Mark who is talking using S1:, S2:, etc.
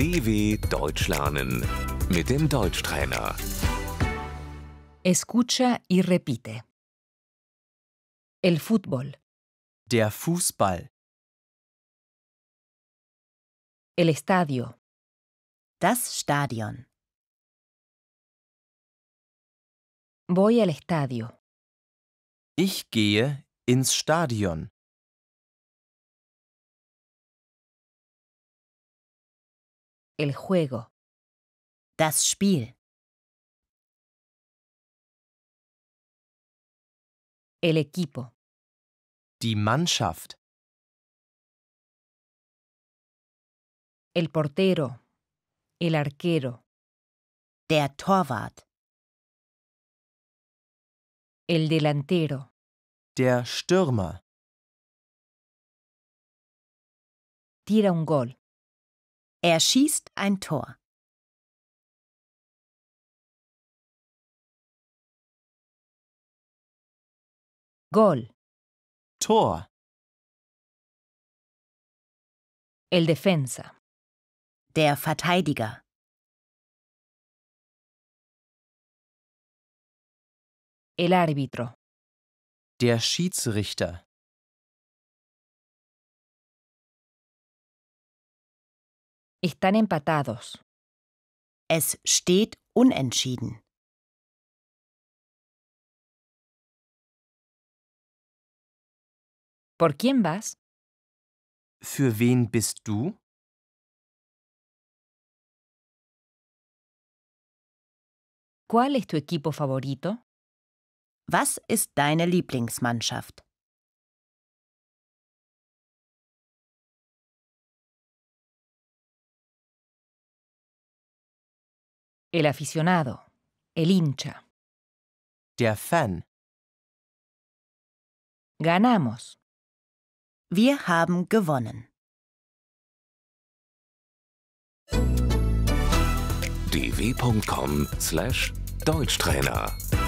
S1: DW Deutsch lernen mit dem Deutschtrainer. Escucha y repite. El fútbol, Der Fußball, el estadio, Das Stadion. voy al estadio, ich gehe ins Stadion, El juego. Das Spiel. El equipo. Die Mannschaft. El portero. El arquero. Der Torwart. El delantero. Der Stürmer. Tira un gol. Er schießt ein Tor. Gol. Tor. El defensa. Der Verteidiger. El árbitro. Der Schiedsrichter. Están empatados. Es steht unentschieden. ¿Por quién vas? Für wen bist du? ¿Cuál es tu equipo favorito? Was ist deine Lieblingsmannschaft? El aficionado. El hincha. Der Fan. Ganamos. Wir haben gewonnen. dw.com/deutschtrainer